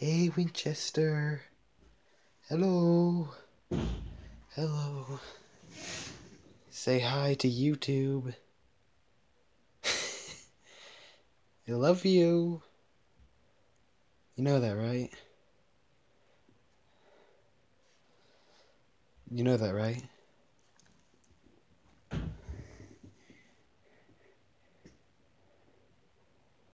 Hey, Winchester. Hello. Hello. Say hi to YouTube. I love you. You know that, right? You know that, right?